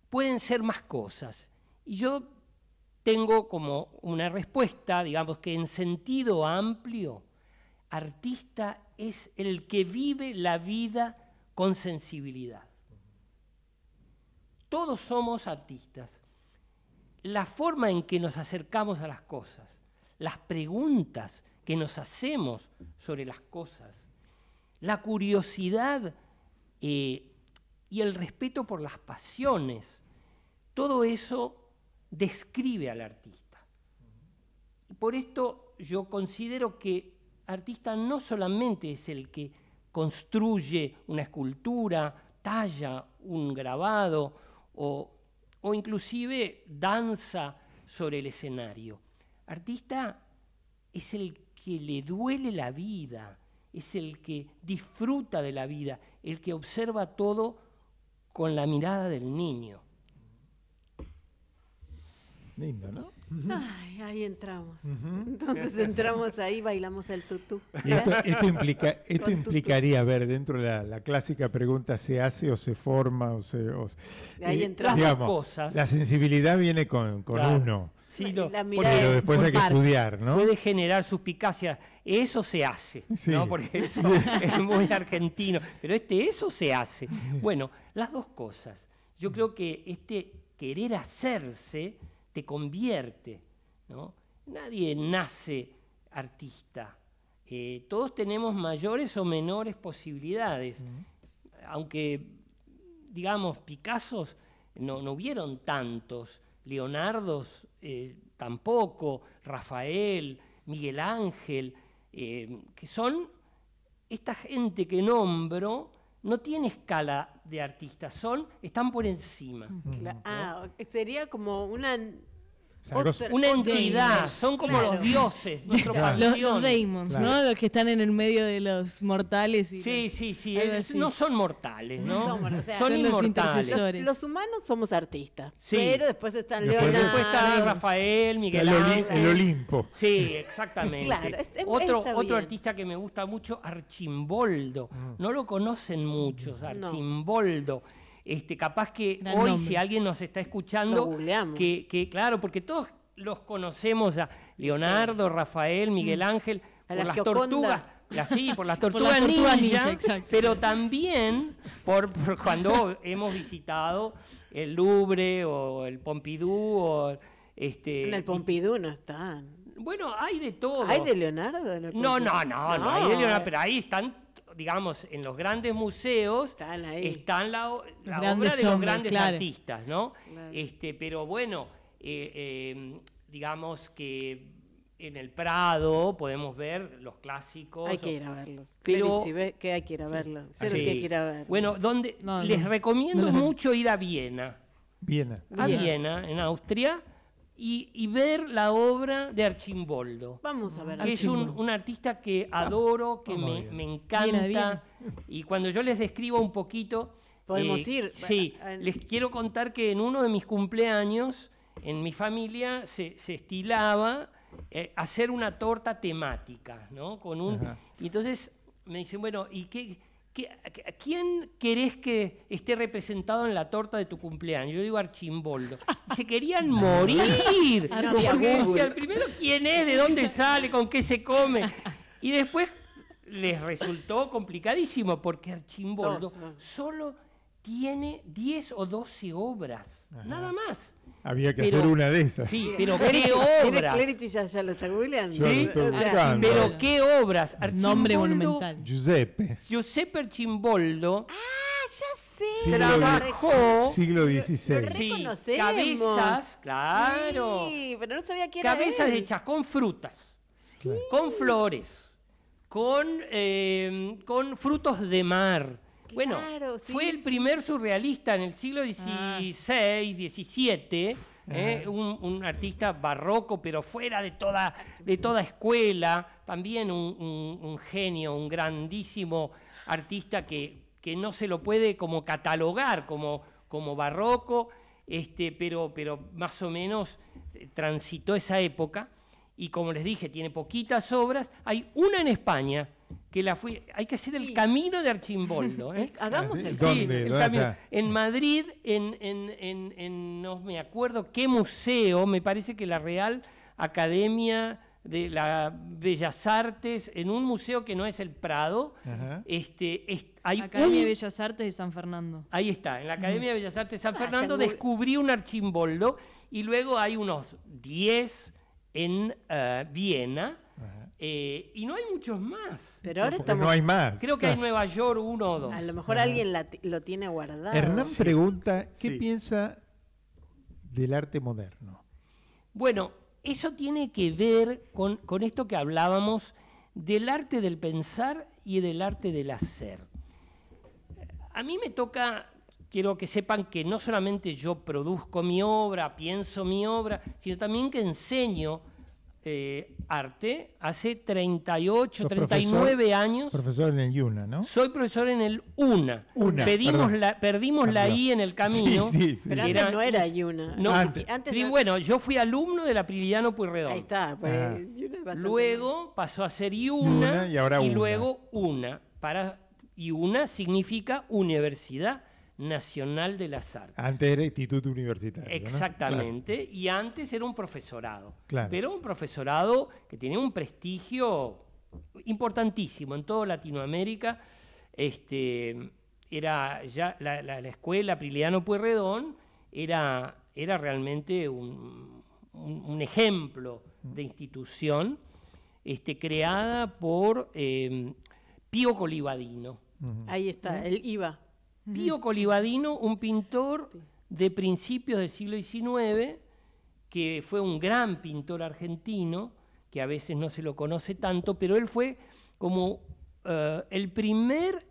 pueden ser más cosas. Y yo tengo como una respuesta, digamos que en sentido amplio, artista es el que vive la vida con sensibilidad. Todos somos artistas la forma en que nos acercamos a las cosas, las preguntas que nos hacemos sobre las cosas, la curiosidad eh, y el respeto por las pasiones, todo eso describe al artista. Y por esto yo considero que artista no solamente es el que construye una escultura, talla un grabado o o inclusive danza sobre el escenario. Artista es el que le duele la vida, es el que disfruta de la vida, el que observa todo con la mirada del niño. Lindo, ¿no? Ay, ahí entramos. Entonces entramos ahí, bailamos el tutú. esto, implica, esto implicaría, ver, dentro de la, clásica pregunta, ¿se hace o se forma? O se, ahí eh, cosas. La sensibilidad viene con, uno. Sí, lo, pero después hay que estudiar, ¿no? Puede generar suspicacia. Eso se hace, Porque eso es muy argentino. Pero este eso se hace. Bueno, las dos cosas. Yo creo que este querer hacerse te convierte. ¿no? Nadie nace artista. Eh, todos tenemos mayores o menores posibilidades, aunque, digamos, Picasso no, no hubieron tantos, Leonardos eh, tampoco, Rafael, Miguel Ángel, eh, que son esta gente que nombro no tiene escala de artistas, son, están por encima. Ah, sería como una una entidad, son como los dioses, los, ¿no? Los que están en el medio de los mortales. sí, sí, sí, no son mortales, ¿no? son, inmortales. Los, humanos somos artistas, pero después están Leonardo. Después Rafael, Miguel Ángel. El Olimpo. Sí, exactamente. otro, otro artista que me gusta mucho, Archimboldo. Ah. No lo conocen muchos, Archimboldo. Este, capaz que hoy, si alguien nos está escuchando, que, claro, porque todos los conocemos a Leonardo, Rafael, Miguel mm. Ángel, por las tortugas. Así, por las tortugas, pero también por, cuando hemos visitado el Louvre o el Pompidou o este. En el Pompidou no están. Bueno, hay de todo. ¿Hay de Leonardo? No, no, no, no, no, hay de Leonardo, pero ahí están digamos, en los grandes museos están, la, obra de los grandes artistas, ¿no? Este, pero bueno, eh, em, digamos que en el Prado podemos ver los clásicos. Hay que ir a verlos. Pero, hay que ir a verlos. Bueno, donde les recomiendo mucho ir a Viena. Viena. A Viena, en Austria y, ver la obra de Archimboldo. Vamos a ver. Que es un, artista que adoro, que me, me, encanta. Y cuando yo les describo un poquito... Podemos eh, ir. Sí, les quiero contar que en uno de mis cumpleaños, en mi familia, se, estilaba eh, hacer una torta temática, ¿no? Con un, y entonces me dicen, bueno, ¿y qué, ¿A quién querés que esté representado en la torta de tu cumpleaños? Yo digo Archimboldo. Se querían morir. primero, ¿quién es? ¿De dónde sale? ¿Con qué se come? Y después les resultó complicadísimo porque Archimboldo solo tiene 10 o 12 obras, nada más. Había que hacer una de esas. Sí, pero qué obras. Ya, ya lo está googleando. ¿Sí? Ah, pero qué obras. Archimboldo. Nombre monumental. Giuseppe. Giuseppe Archimboldo. Ah, ya sé. trabajó siglo XVI. Sí, cabezas, claro. Sí, pero no sabía quién Cabezas él. hechas con frutas, con flores, con, eh, con frutos de mar, bueno, fue el primer surrealista en el siglo XVI, ah. XVII, ¿eh? un, artista barroco, pero fuera de toda, de toda escuela, también un, genio, un grandísimo artista que, que, no se lo puede como catalogar como, como barroco, este, pero, pero más o menos eh, transitó esa época y como les dije, tiene poquitas obras. Hay una en España que la fui. Hay que hacer el camino de Archimboldo. ¿eh? Hagamos ah, el, camino. En Madrid, en, no me acuerdo qué museo, me parece que la Real Academia de las Bellas Artes, en un museo que no es el Prado. Este, hay Academia de Bellas Artes de San Fernando. Ahí está, en la mm. Academia de Bellas Artes de San ah, Fernando descubrí un Archimboldo y luego hay unos 10 en eh, Viena eh, y no hay muchos más. Pero ahora estamos... No hay más. Creo que hay ah. Nueva York uno o dos. A lo mejor alguien lo tiene guardado. Hernán pregunta, ¿qué piensa del arte moderno? Bueno, eso tiene que ver con esto que hablábamos del arte del pensar y del arte del hacer. A mí me toca, quiero que sepan que no solamente yo produzco mi obra, pienso mi obra, sino también que enseño eh, arte hace 38, 39 años. Profesor en el UNA, ¿no? Soy profesor en el UNA. la, perdimos la I en el camino. Pero no era UNA. antes. Bueno, yo fui alumno de la Prilidiano Pueyrredón. Ahí está. Pues, ah. luego pasó a ser IUNA, y, luego UNA. Para, y UNA significa universidad Nacional de las Artes. Antes era Instituto Universitario. Exactamente, y antes era un profesorado. Pero un profesorado que tenía un prestigio importantísimo en toda Latinoamérica. Este, era ya la, escuela Priliano Puerredón era, era realmente un, ejemplo de institución este, creada por eh, Pío Colibadino. Ahí está, el IVA. Pío Colivadino, un pintor de principios del siglo XIX, que fue un gran pintor argentino, que a veces no se lo conoce tanto, pero él fue como eh, el primer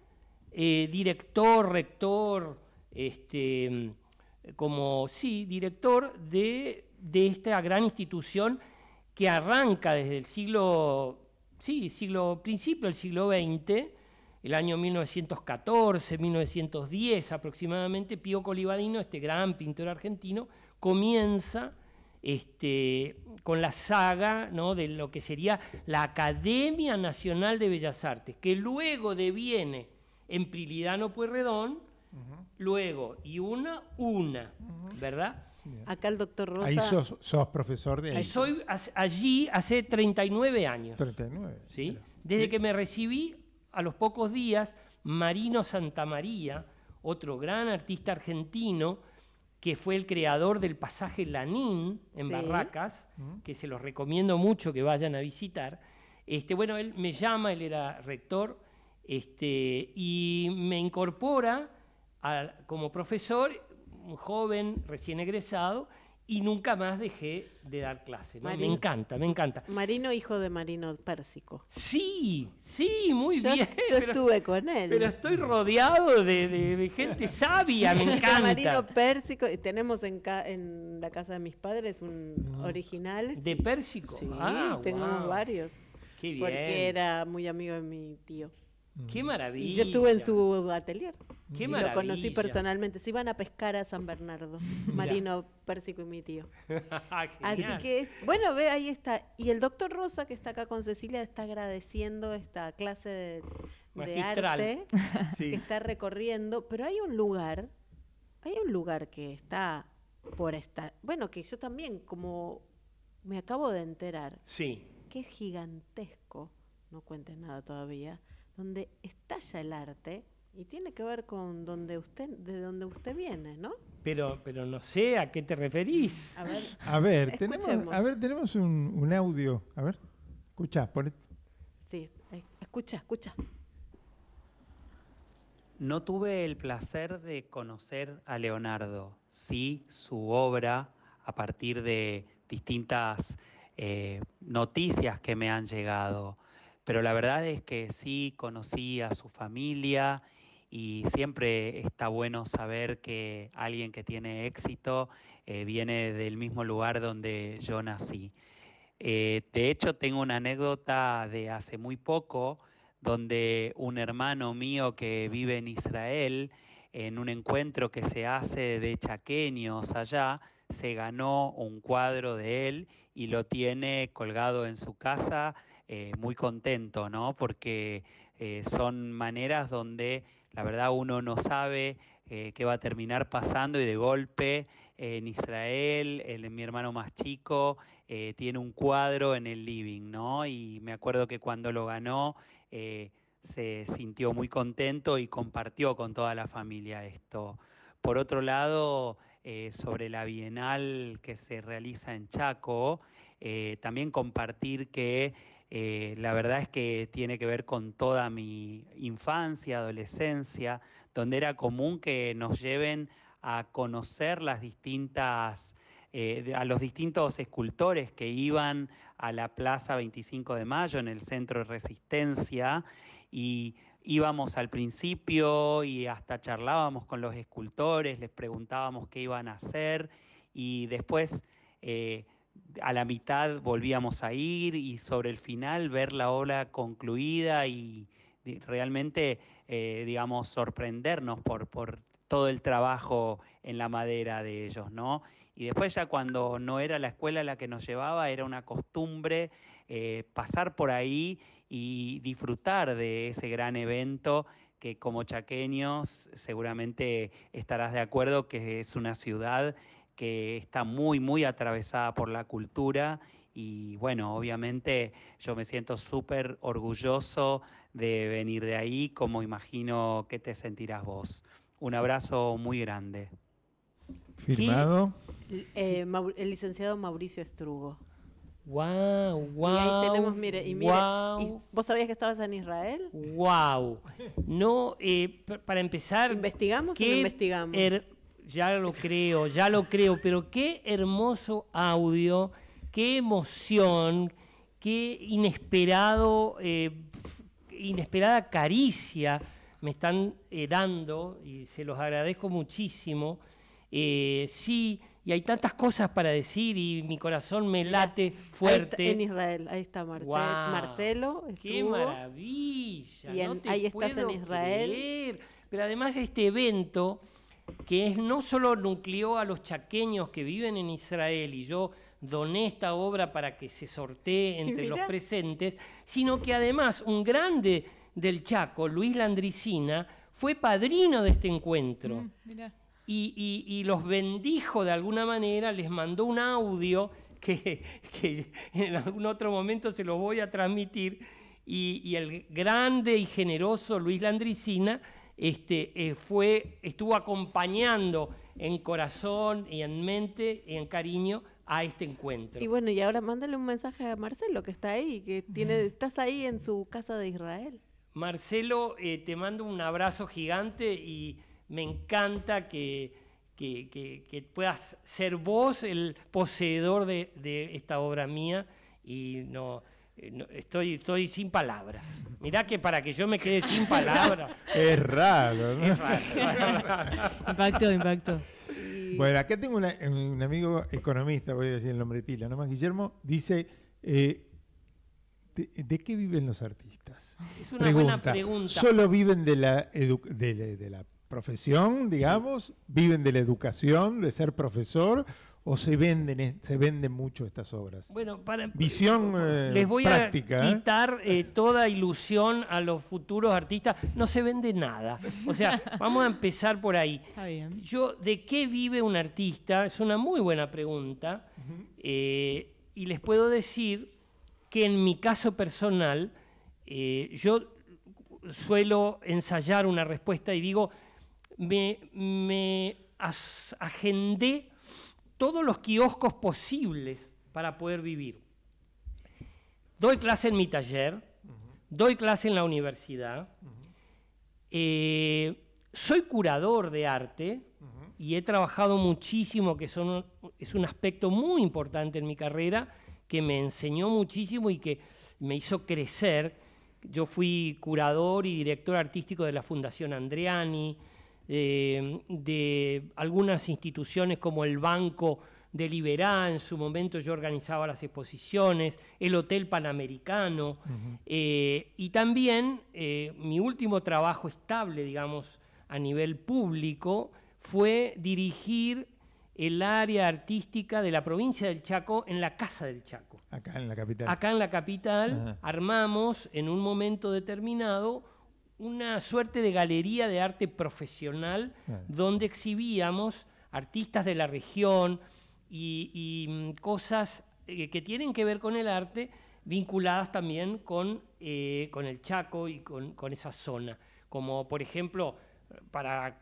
eh, director, rector, este, como sí, director de, esta gran institución que arranca desde el siglo, sí, siglo principio del siglo XX el año 1914, 1910 aproximadamente, Pío Colivadino, este gran pintor argentino, comienza este, con la saga de lo que sería la Academia Nacional de Bellas Artes, que luego deviene en Prilidano Pueyrredón, luego y una, una, ¿verdad? Acá el doctor Rosa. Ahí sos, profesor de. Ahí. Soy allí hace 39 años. 39. ¿sí? Desde que me recibí a los pocos días, Marino Santamaría, otro gran artista argentino, que fue el creador del pasaje Lanín en Barracas, mm. que se los recomiendo mucho que vayan a visitar. Este, bueno, él me llama, él era rector, este, y me incorpora como profesor, un joven recién egresado, y nunca más dejé de dar clase. Me encanta, me encanta. Marino, hijo de Marino Pérsico. Sí, sí, muy bien. Yo estuve con él. Pero estoy rodeado de, gente sabia, me encanta. Marino Pérsico, tenemos en, la casa de mis padres un mm. original. ¿De Pérsico? Sí, ah, tengo varios. Qué bien. Porque era muy amigo de mi tío. Qué maravilla. Y yo estuve en su atelier. Qué maravilla. Lo conocí personalmente. Se iban a pescar a San Bernardo, Marino Pérsico y mi tío. Ah, Así que, bueno, ve, ahí está. Y el doctor Rosa, que está acá con Cecilia, está agradeciendo esta clase de, de arte que está recorriendo. Pero hay un lugar, hay un lugar que está por estar. Bueno, que yo también, como me acabo de enterar. Sí. Que es gigantesco. No cuentes nada todavía donde estalla el arte y tiene que ver con donde usted, de donde usted viene, ¿no? Pero, pero no sé a qué te referís. A ver, a ver tenemos, un, audio. A ver, escucha, ponete. Sí, escucha, escucha. No tuve el placer de conocer a Leonardo, sí su obra a partir de distintas eh, noticias que me han llegado pero la verdad es que sí conocí a su familia y siempre está bueno saber que alguien que tiene éxito eh, viene del mismo lugar donde yo nací. Eh, de hecho, tengo una anécdota de hace muy poco donde un hermano mío que vive en Israel, en un encuentro que se hace de chaqueños allá, se ganó un cuadro de él y lo tiene colgado en su casa eh, muy contento, ¿no? Porque eh, son maneras donde la verdad uno no sabe eh, qué va a terminar pasando y de golpe en Israel, mi hermano más chico, tiene un cuadro en el living, ¿no? Y me acuerdo que cuando lo ganó se sintió muy contento y compartió con toda la familia esto. Por otro lado, sobre la bienal que se realiza en Chaco, también compartir que eh, la verdad es que tiene que ver con toda mi infancia, adolescencia, donde era común que nos lleven a conocer las distintas eh, a los distintos escultores que iban a la Plaza 25 de Mayo en el Centro de Resistencia y íbamos al principio y hasta charlábamos con los escultores, les preguntábamos qué iban a hacer y después eh, a la mitad volvíamos a ir y sobre el final ver la ola concluida y realmente, eh, digamos, sorprendernos por, todo el trabajo en la madera de ellos, ¿no? Y después ya cuando no era la escuela la que nos llevaba, era una costumbre eh, pasar por ahí y disfrutar de ese gran evento que como chaqueños seguramente estarás de acuerdo que es una ciudad que está muy, muy atravesada por la cultura y bueno, obviamente yo me siento súper orgulloso de venir de ahí, como imagino que te sentirás vos. Un abrazo muy grande. Firmado. Eh, el licenciado Mauricio Estrugo. Wow, wow. Y ahí tenemos, mire, y mire, ¿vos sabías que estabas en Israel? Wow. No, eh, para empezar, investigamos qué o no investigamos. Ya lo creo, ya lo creo, pero qué hermoso audio, qué emoción, qué inesperado, eh, inesperada caricia me están eh, dando y se los agradezco muchísimo. Eh, sí, y hay tantas cosas para decir y mi corazón me late fuerte. está, en Israel, ahí está Marcelo. ¡Qué maravilla! ahí puedo en Israel. Pero además este evento que es, no solo nucleó a los chaqueños que viven en Israel, y yo doné esta obra para que se sortee entre los presentes, sino que además un grande del Chaco, Luis Landricina, fue padrino de este encuentro. Mm, y, los bendijo de alguna manera, les mandó un audio que, en algún otro momento se los voy a transmitir. Y, y el grande y generoso Luis Landricina este, eh, fue, estuvo acompañando en corazón y en mente y en cariño a este encuentro. Y bueno, y ahora mándale un mensaje a Marcelo que está ahí, que tiene, estás ahí en su casa de Israel. Marcelo, eh, te mando un abrazo gigante y me encanta que, puedas ser vos el poseedor de, de esta obra mía y no eh, estoy, estoy sin palabras. Mirá que para que yo me quede sin palabras. es raro, ¿no? Bueno, acá tengo un amigo economista, voy a decir el nombre de pila, nomás Guillermo, dice, eh, de, qué viven los artistas? Es una buena pregunta. ¿Solo viven de la, de, profesión, digamos? ¿Viven de la educación, de ser profesor? o se venden, se venden mucho estas obras? Bueno, para, visión eh, eh, les voy a ¿eh? quitar toda ilusión a los futuros artistas. No se vende nada. O sea, vamos a empezar por ahí. Yo, ¿de qué vive un artista? Es una muy buena pregunta. y les puedo decir que en mi caso personal, yo suelo ensayar una respuesta y digo, me agendé todos los kioscos posibles para poder vivir. Doy clase en mi taller, doy clase en la universidad, eh, soy curador de arte y he trabajado muchísimo, que es un aspecto muy importante en mi carrera, que me enseñó muchísimo y que me hizo crecer. Yo fui curador y director artístico de la Fundación Andreani, Em, de algunas instituciones como el Banco de Liberá, en su momento yo organizaba las exposiciones, el Hotel Panamericano, eh, y también eh, mi último trabajo estable, digamos, a nivel público, fue dirigir el área artística de la provincia del Chaco en la Casa del Chaco. Acá en la capital. Acá en la capital armamos en un momento determinado una suerte de galería de arte profesional donde exhibíamos artistas de la región y, mm, cosas eh, que tienen que ver con el arte vinculadas también con, eh, el Chaco y con, esa zona. Como por ejemplo, para,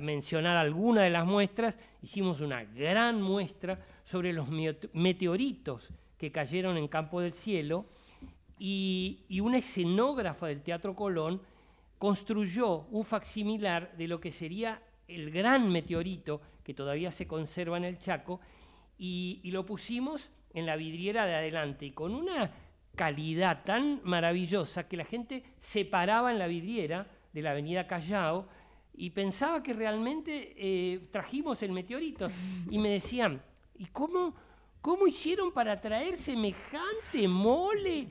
mencionar alguna de las muestras, hicimos una gran muestra sobre los meteoritos que cayeron en Campo del Cielo y una escenógrafa del Teatro Colón construyó un facsimilar de lo que sería el gran meteorito que todavía se conserva en el Chaco y, lo pusimos en la vidriera de adelante y con una calidad tan maravillosa que la gente se paraba en la vidriera de la avenida Callao y pensaba que realmente eh, trajimos el meteorito. Y me decían, ¿y cómo, cómo hicieron para traer semejante mole?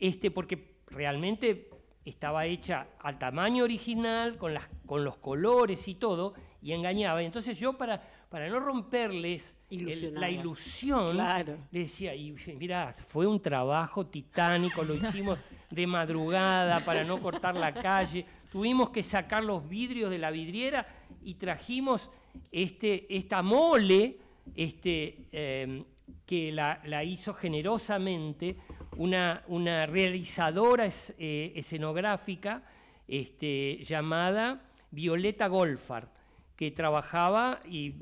Este, porque realmente estaba hecha al tamaño original, con, las, con los colores y todo, y engañaba. entonces yo para, para no romperles la ilusión, le decía, y mira, fue un trabajo titánico, lo hicimos de madrugada para no cortar la calle, tuvimos que sacar los vidrios de la vidriera y trajimos este, esta mole este, eh, que la hizo generosamente una, realizadora eh, escenográfica este, llamada Violeta Golfar, que trabajaba y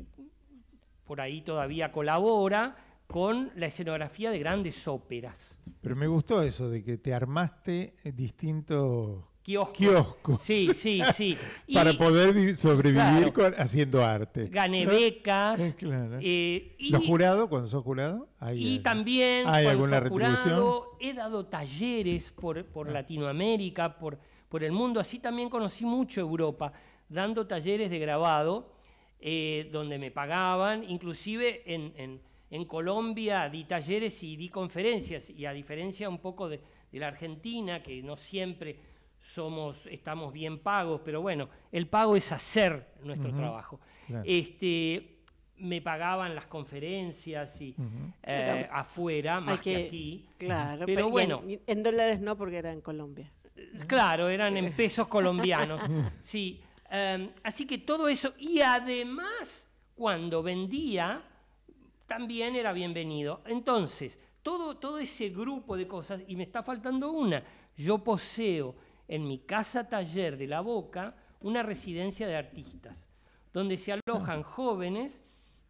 por ahí todavía colabora con la escenografía de grandes óperas. Pero me gustó eso de que te armaste eh, distintos Kiosco. Sí, sí, sí. Para poder sobrevivir haciendo arte. Gané becas. Eh, claro. Eh, y, jurado, cuando sos jurado? y también ¿hay cuando soy jurado he dado talleres por, ah. Latinoamérica, por, el mundo. Así también conocí mucho Europa, dando talleres de grabado, eh, donde me pagaban, inclusive en, Colombia di talleres y di conferencias, y a diferencia un poco de la Argentina, que no siempre somos, estamos bien pagos, pero bueno, el pago es hacer nuestro trabajo. Este, me pagaban las conferencias y eh, afuera, más que, aquí. Claro, pero, bueno. En, dólares no, porque era en Colombia. Eh, claro, eran en pesos colombianos. sí. Em, así que todo eso, y además, cuando vendía, también era bienvenido. Entonces, todo, todo ese grupo de cosas, y me está faltando una, yo poseo en mi casa taller de La Boca una residencia de artistas, donde se alojan ah. jóvenes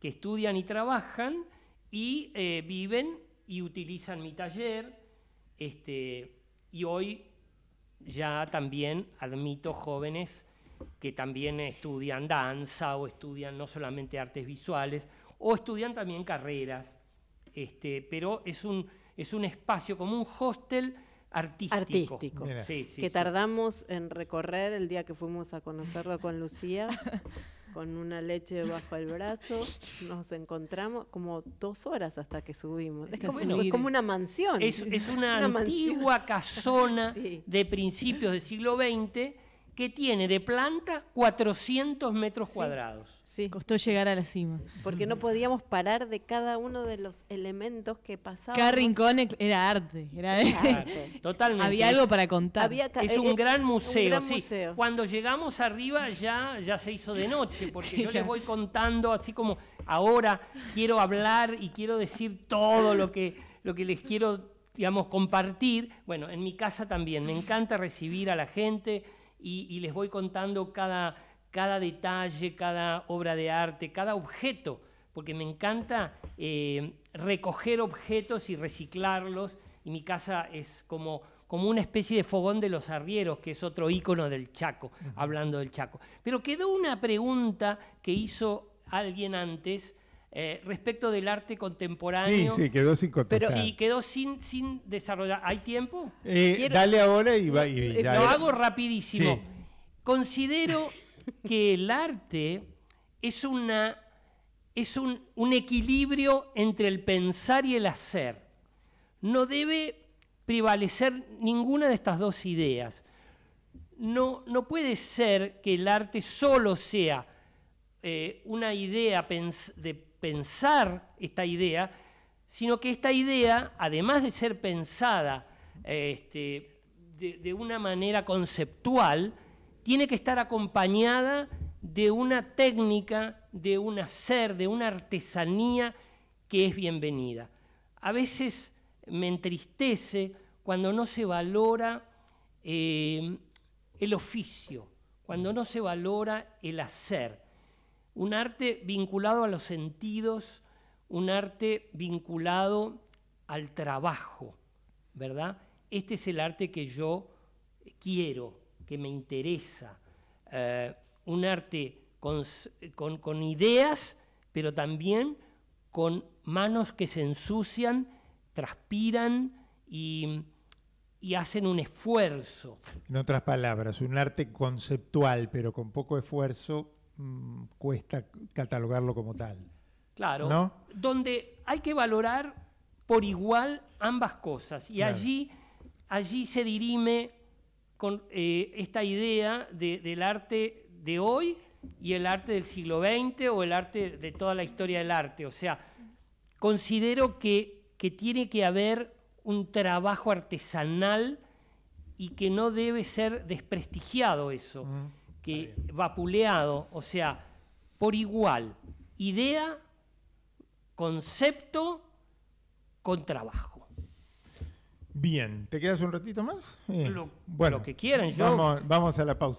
que estudian y trabajan y eh, viven y utilizan mi taller. Este, y hoy ya también admito jóvenes que también estudian danza o estudian no solamente artes visuales o estudian también carreras. Este, pero es un, es un espacio como un hostel artístico. artístico que tardamos en recorrer el día que fuimos a conocerlo con Lucía, con una leche bajo el brazo, nos encontramos como dos horas hasta que subimos. Es, como, una mansión. Es, una, antigua casona de principios del siglo XX que tiene de planta 400 metros cuadrados. Sí, costó llegar a la cima. Porque no podíamos parar de cada uno de los elementos que pasaban. Cada rincón e- era arte. Era, arte. Totalmente. Había algo para contar. es eh, eh, un, gran museo, sí. Cuando llegamos arriba ya, ya se hizo de noche, porque yo les voy contando así como ahora quiero hablar y quiero decir todo lo que, lo que les quiero digamos, compartir. Bueno, en mi casa también, me encanta recibir a la gente y, les voy contando cada, detalle, cada obra de arte, cada objeto, porque me encanta eh, recoger objetos y reciclarlos. Y mi casa es como, como una especie de fogón de los arrieros, que es otro ícono del Chaco, hablando del Chaco. Pero quedó una pregunta que hizo alguien antes eh, respecto del arte contemporáneo. Sí, sí, quedó sin contestar. Pero sí, quedó sin, sin desarrollar. ¿Hay tiempo? Eh, dale ahora y va. Y eh, lo hago rapidísimo. Considero que el arte es, una, es un, equilibrio entre el pensar y el hacer. No debe prevalecer ninguna de estas dos ideas. No, no puede ser que el arte solo sea una idea de pensar, pensar esta idea, sino que esta idea, además de ser pensada eh, este, de, una manera conceptual, tiene que estar acompañada de una técnica, de un hacer, de una artesanía que es bienvenida. A veces me entristece cuando no se valora eh, el oficio, cuando no se valora el hacer un arte vinculado a los sentidos, un arte vinculado al trabajo, ¿verdad? Este es el arte que yo quiero, que me interesa, eh, un arte con, ideas, pero también con manos que se ensucian, transpiran y, hacen un esfuerzo. En otras palabras, un arte conceptual, pero con poco esfuerzo Mm, cuesta catalogarlo como tal. Claro, donde hay que valorar por igual ambas cosas y allí, allí se dirime con eh, esta idea del arte de hoy y el arte del siglo XX o el arte de toda la historia del arte. O sea, considero que, que tiene que haber un trabajo artesanal y que no debe ser desprestigiado eso que vapuleado, o sea, por igual, idea, concepto con trabajo. Bien, ¿te quedas un ratito más? Lo, bueno, lo que quieran, yo. vamos a la pausa.